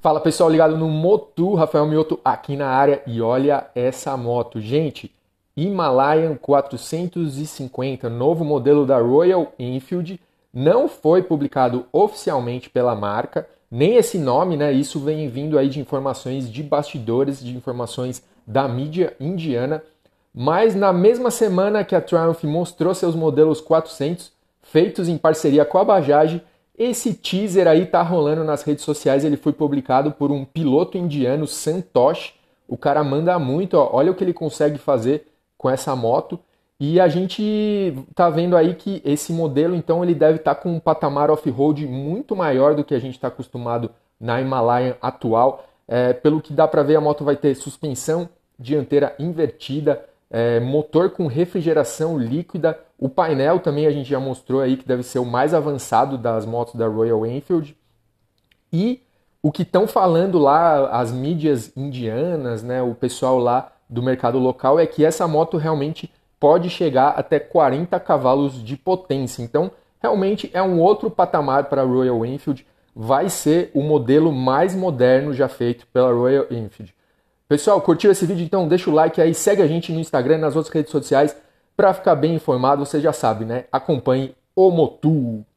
Fala pessoal ligado no Motu, Rafael Mioto aqui na área e olha essa moto, gente. Himalayan 450, novo modelo da Royal Enfield, não foi publicado oficialmente pela marca, nem esse nome, né? Isso vem vindo aí de informações de bastidores, de informações da mídia indiana. Mas na mesma semana que a Triumph mostrou seus modelos 400, feitos em parceria com a Bajaj, esse teaser aí tá rolando nas redes sociais, ele foi publicado por um piloto indiano, Santosh. O cara manda muito, ó, olha o que ele consegue fazer com essa moto. E a gente tá vendo aí que esse modelo, então, ele deve estar tá com um patamar off-road muito maior do que a gente está acostumado na Himalayan atual. É, pelo que dá para ver, a moto vai ter suspensão dianteira invertida, é, motor com refrigeração líquida. O painel também a gente já mostrou aí que deve ser o mais avançado das motos da Royal Enfield. E o que estão falando lá as mídias indianas, né, o pessoal lá do mercado local é que essa moto realmente pode chegar até 40 cavalos de potência. Então, realmente é um outro patamar para a Royal Enfield. Vai ser o modelo mais moderno já feito pela Royal Enfield. Pessoal, curtiu esse vídeo? Então deixa o like aí, segue a gente no Instagram e nas outras redes sociais. Para ficar bem informado, você já sabe, né? Acompanhe o Motu.